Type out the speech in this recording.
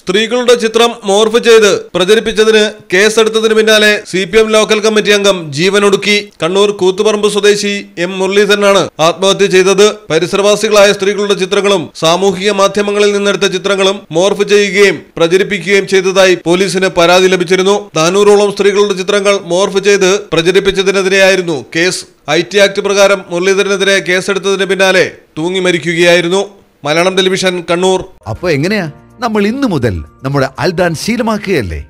സ്ത്രീകളുടെ ചിത്രം മോർഫ് ചെയ്ത് പ്രചരിപ്പിച്ചതിന് കേസെടുത്തതിന് പിന്നാലെ C P M local committee അംഗം ജീവനൊടുക്കി കണ്ണൂർ കൂത്തുപറമ്പ് സ്വദേശി എം മുരളീധരനാണ് ആത്മഹത്യ ചെയ്തത് പരിസരവാസികളായ സ്ത്രീകളുടെ ചിത്രങ്ങളും സാമൂഹിക മാധ്യമങ്ങളിൽ നിന്നെടുത്ത ചിത്രങ്ങളും മോർഫ് ചെയ്യുകയും പ്രചരിപ്പിക്കുകയും ചെയ്തതായി പോലീസിന് പരാതി ലഭിച്ചിരുന്നു നാനൂറോളം സ്ത്രീകളുടെ ചിത്രങ്ങൾ മോർഫ് ചെയ്ത് പ്രചരിപ്പിച്ചതിനെതിരെയായിരുന്നു കേസ് ഐ ടി ആക്ട് പ്രകാരം മുരളീധരനെതിരെ കേസെടുത്തതിന് പിന്നാലെ തൂങ്ങി മരിക്കുകയായിരുന്നു മലയാളം ടെലിവിഷൻ കണ്ണൂർ അപ്പോൾ എങ്ങനെയാ നമ്മൾ ഇന്നു മുതൽ നമ്മുടെ അൽദാൻ ശീലമാക്കുകയല്ലേ